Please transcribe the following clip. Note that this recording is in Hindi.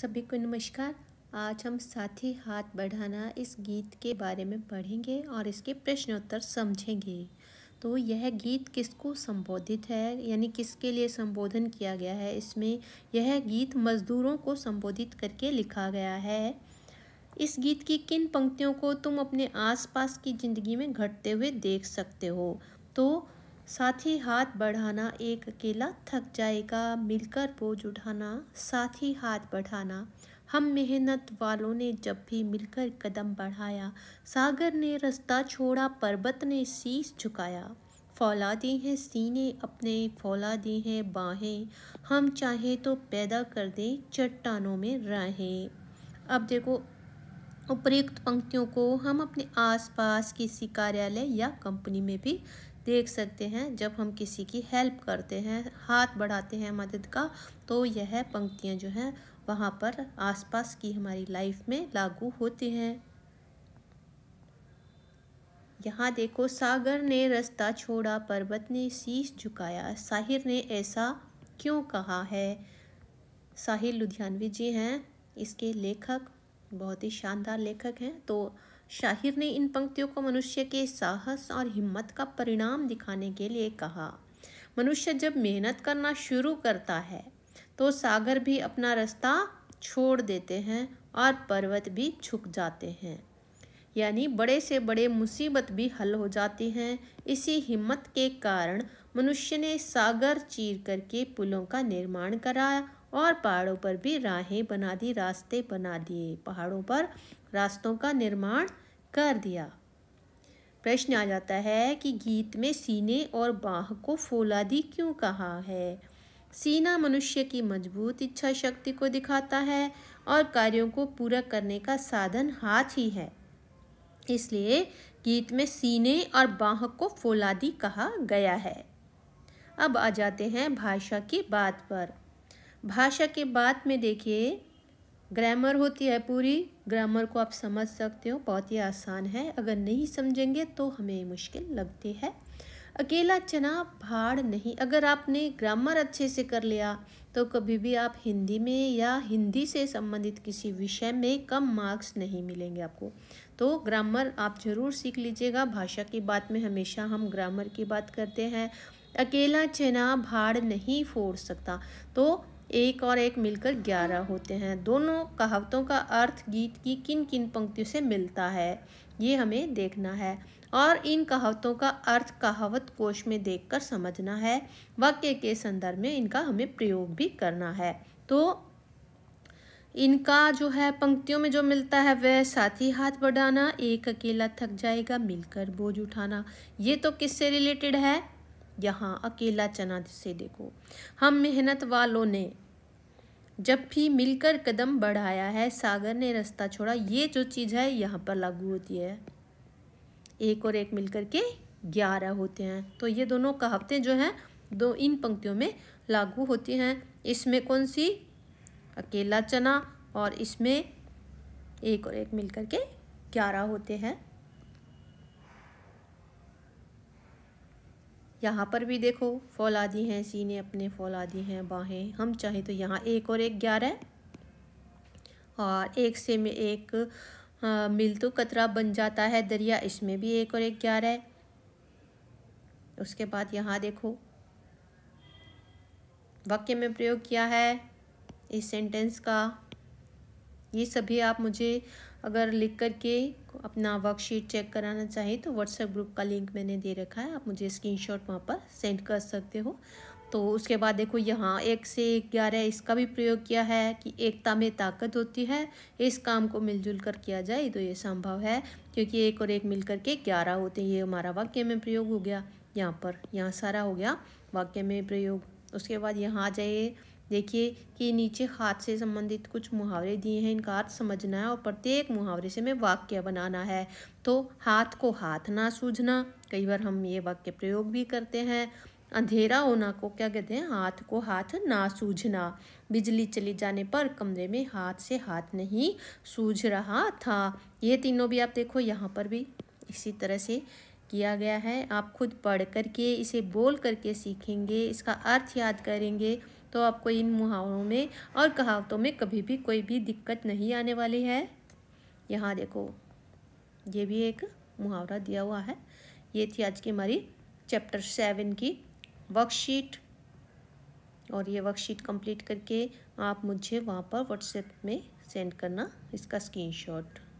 सभी को नमस्कार आज हम साथी हाथ बढ़ाना इस गीत के बारे में पढ़ेंगे और इसके प्रश्नोत्तर समझेंगे तो यह गीत किसको संबोधित है यानी किसके लिए संबोधन किया गया है इसमें यह गीत मज़दूरों को संबोधित करके लिखा गया है इस गीत की किन पंक्तियों को तुम अपने आसपास की ज़िंदगी में घटते हुए देख सकते हो तो साथ ही हाथ बढ़ाना एक अकेला थक जाएगा मिलकर बोझ उठाना साथ ही हाथ बढ़ाना हम मेहनत वालों ने जब भी मिलकर कदम बढ़ाया सागर ने रास्ता छोड़ा पर्वत ने शीश झुकाया फौलादी हैं सीने अपने फौलादी हैं बाहें हम चाहे तो पैदा कर दें चट्टानों में रहें अब देखो उपरोक्त पंक्तियों को हम अपने आसपास किसी कार्यालय या कंपनी में भी देख सकते हैं जब हम किसी की हेल्प करते हैं हाथ बढ़ाते हैं मदद का तो यह पंक्तियां जो हैं वहाँ पर आसपास की हमारी लाइफ में लागू होती हैं यहाँ देखो सागर ने रास्ता छोड़ा पर्वत ने शीश झुकाया साहिर ने ऐसा क्यों कहा है साहिर लुधियानवी जी हैं इसके लेखक बहुत ही शानदार लेखक हैं तो शाहिर ने इन पंक्तियों को मनुष्य के साहस और हिम्मत का परिणाम दिखाने के लिए कहा मनुष्य जब मेहनत करना शुरू करता है तो सागर भी अपना रास्ता छोड़ देते हैं और पर्वत भी छुक जाते हैं यानी बड़े से बड़े मुसीबत भी हल हो जाती हैं इसी हिम्मत के कारण मनुष्य ने सागर चीर करके पुलों का निर्माण कराया और पहाड़ों पर भी राहें बना दी रास्ते बना दिए पहाड़ों पर रास्तों का निर्माण कर दिया प्रश्न आ जाता है कि गीत में सीने और बाह को फोलादि क्यों कहा है सीना मनुष्य की मजबूत इच्छा शक्ति को दिखाता है और कार्यों को पूरा करने का साधन हाथ ही है इसलिए गीत में सीने और बाह को फोलादि कहा गया है अब आ जाते हैं भाषा की बात पर भाषा के बात में देखिए ग्रामर होती है पूरी ग्रामर को आप समझ सकते हो बहुत ही आसान है अगर नहीं समझेंगे तो हमें मुश्किल लगती है अकेला चना भाड़ नहीं अगर आपने ग्रामर अच्छे से कर लिया तो कभी भी आप हिंदी में या हिंदी से संबंधित किसी विषय में कम मार्क्स नहीं मिलेंगे आपको तो ग्रामर आप ज़रूर सीख लीजिएगा भाषा की बात में हमेशा हम ग्रामर की बात करते हैं अकेला चना भाड़ नहीं फोड़ सकता तो एक और एक मिलकर ग्यारह होते हैं दोनों कहावतों का अर्थ गीत की किन किन पंक्तियों से मिलता है ये हमें देखना है और इन कहावतों का अर्थ कहावत कोश में देखकर समझना है वाक्य के संदर्भ में इनका हमें प्रयोग भी करना है तो इनका जो है पंक्तियों में जो मिलता है वह साथी हाथ बढ़ाना एक अकेला थक जाएगा मिलकर बोझ उठाना ये तो किससे रिलेटेड है यहाँ अकेला चना से देखो हम मेहनत वालों ने जब भी मिलकर कदम बढ़ाया है सागर ने रास्ता छोड़ा ये जो चीज़ है यहाँ पर लागू होती है एक और एक मिलकर के ग्यारह होते हैं तो ये दोनों कहावतें जो हैं दो इन पंक्तियों में लागू होती हैं इसमें कौन सी अकेला चना और इसमें एक और एक मिलकर के ग्यारह होते हैं यहाँ पर भी देखो फौलादी हैं सीने अपने फौलादी हैं बाहें हम चाहें तो यहाँ एक और एक ग्यारह और एक से में एक आ, हाँ, मिल तो कतरा बन जाता है दरिया इसमें भी एक और एक ग्यारह उसके बाद यहाँ देखो वाक्य में प्रयोग किया है इस सेंटेंस का ये सभी आप मुझे अगर लिख करके अपना वर्कशीट चेक कराना चाहें तो व्हाट्सएप ग्रुप का लिंक मैंने दे रखा है आप मुझे स्क्रीनशॉट वहाँ पर सेंड कर सकते हो तो उसके बाद देखो यहाँ एक से ग्यारह इसका भी प्रयोग किया है कि एकता में ताकत होती है इस काम को मिलजुल कर किया जाए तो ये संभव है क्योंकि एक और एक मिल करके ग्यारह होते हैं ये हमारा वाक्य में प्रयोग हो गया यहाँ पर यहाँ सारा हो गया वाक्य में प्रयोग उसके बाद यहाँ आ जाइए देखिए कि नीचे हाथ से संबंधित कुछ मुहावरे दिए हैं इनका अर्थ समझना है और प्रत्येक मुहावरे से हमें वाक्य बनाना है तो हाथ को हाथ ना सूझना कई बार हम ये वाक्य प्रयोग भी करते हैं अंधेरा होना को क्या कहते हैं हाथ को हाथ ना सूझना बिजली चली जाने पर कमरे में हाथ से हाथ नहीं सूझ रहा था ये तीनों भी आप देखो यहाँ पर भी इसी तरह से किया गया है आप खुद पढ़ करके इसे बोल करके सीखेंगे इसका अर्थ याद करेंगे तो आपको इन मुहावरों में और कहावतों में कभी भी कोई भी दिक्कत नहीं आने वाली है यहाँ देखो ये भी एक मुहावरा दिया हुआ है ये थी आज की हमारी चैप्टर सेवन की वर्कशीट और ये वर्कशीट कंप्लीट करके आप मुझे वहाँ पर व्हाट्सएप में सेंड करना इसका स्क्रीनशॉट